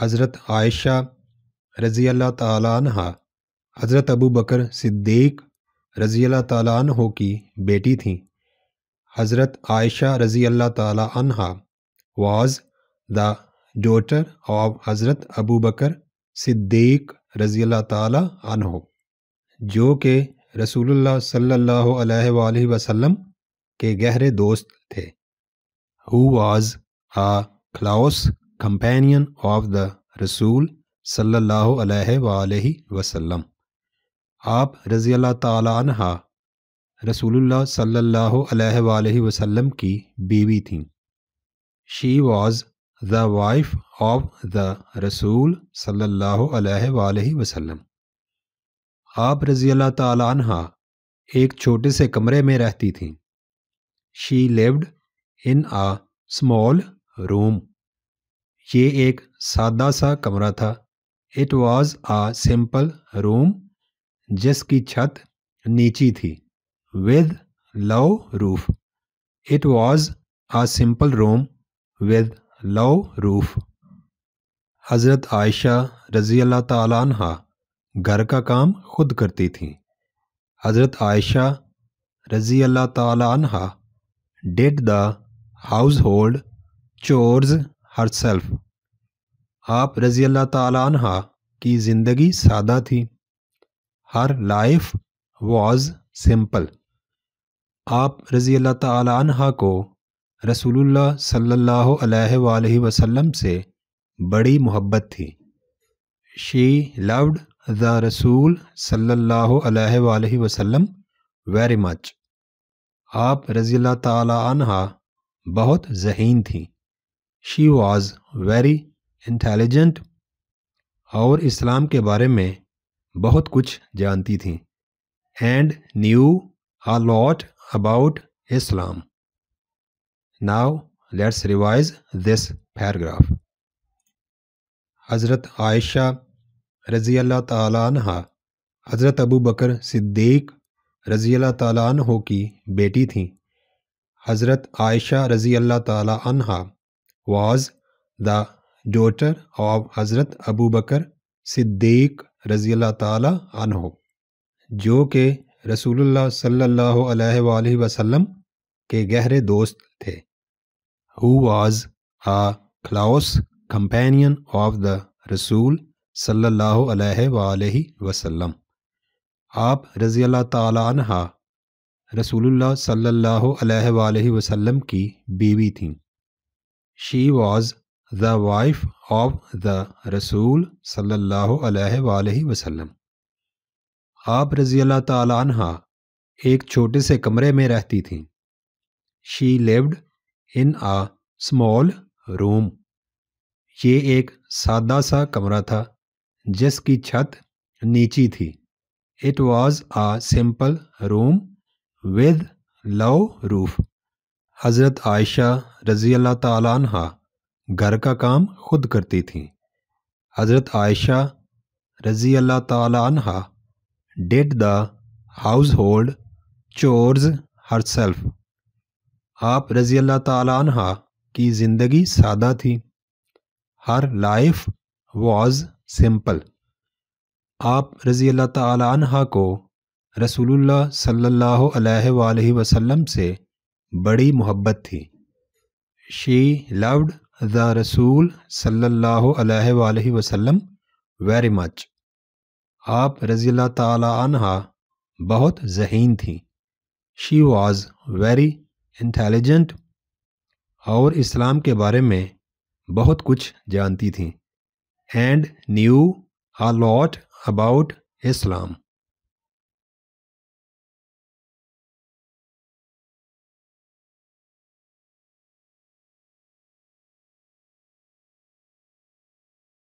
حضرت عائشہ رضی اللہ تعالیٰ عنہ حضرت ابو بکر صدیق رضی اللہ تعالیٰ عنہ کی بیٹی تھیں حضرت عائشہ رضی اللہ تعالیٰ عنہ واز دا ڈوٹر آف حضرت ابو بکر صدیق رضی اللہ تعالیٰ عنہ جو کہ رسول اللہ صلی اللہ علیہ وآلہ وسلم کے گہرے دوست تھے who was a close companion of the رسول صلی اللہ علیہ وآلہ وسلم آپ رضی اللہ تعالی عنہ رسول اللہ صلی اللہ علیہ وآلہ وسلم کی بیوی تھیں she was the wife of the رسول صلی اللہ علیہ وآلہ وسلم آپ رضی اللہ تعالی عنہ ایک چھوٹے سے کمرے میں رہتی تھیں شی lived in a small room یہ ایک سادہ سا کمرہ تھا it was a simple room جس کی چھت نیچی تھی with low roof it was a simple room with low roof حضرت عائشہ رضی اللہ تعالیٰ عنہ گھر کا کام خود کرتی تھیں حضرت عائشہ رضی اللہ تعالیٰ عنہ did the household chores ہر سیلف آپ رضی اللہ تعالیٰ عنہ کی زندگی سادہ تھی ہر لائف واز سمپل آپ رضی اللہ تعالیٰ عنہ کو رسول اللہ صلی اللہ علیہ وآلہ وسلم سے بڑی محبت تھی شی لوڈ دا رسول صلی اللہ علیہ وآلہ وسلم ویری مچ آپ رضی اللہ تعالیٰ عنہ بہت ذہین تھیں شی واز ویری انٹیلیجنٹ اور اسلام کے بارے میں بہت کچھ جانتی تھیں and knew a lot about Islam now let's revise this paragraph حضرت عائشہ رضی اللہ تعالیٰ عنہ حضرت ابو بکر صدیق رضی اللہ تعالیٰ عنہ کی بیٹی تھیں حضرت عائشہ رضی اللہ تعالیٰ عنہ واز دا ڈوٹر آف حضرت ابو بکر صدیق رضی اللہ تعالی عنہ جو کہ رسول اللہ صلی اللہ علیہ وآلہ وسلم کے گہرے دوست تھے who was a close companion of the رسول صلی اللہ علیہ وآلہ وسلم آپ رضی اللہ تعالی عنہ رسول اللہ صلی اللہ علیہ وآلہ وسلم کی بیوی تھیں she was the wife of the رسول صلی اللہ علیہ وآلہ وسلم آپ رضی اللہ تعالیٰ عنہ ایک چھوٹے سے کمرے میں رہتی تھیں شی lived in a small room یہ ایک سادہ سا کمرہ تھا جس کی چھت نیچی تھی it was a simple room with low roof حضرت عائشہ رضی اللہ تعالیٰ عنہ گھر کا کام خود کرتی تھیں حضرت عائشہ رضی اللہ تعالیٰ عنہ did the household chores ہر سیلف آپ رضی اللہ تعالیٰ عنہ کی زندگی سادہ تھی ہر لائف واز سمپل آپ رضی اللہ تعالیٰ عنہ کو رسول اللہ صلی اللہ علیہ وآلہ وسلم سے بڑی محبت تھی شی لوڈ دا رسول صلی اللہ علیہ وآلہ وسلم ویری مچ آپ رضی اللہ تعالی عنہ بہت ذہین تھیں شی واز ویری انٹیلیجنٹ اور اسلام کے بارے میں بہت کچھ جانتی تھیں and knew a lot about Islam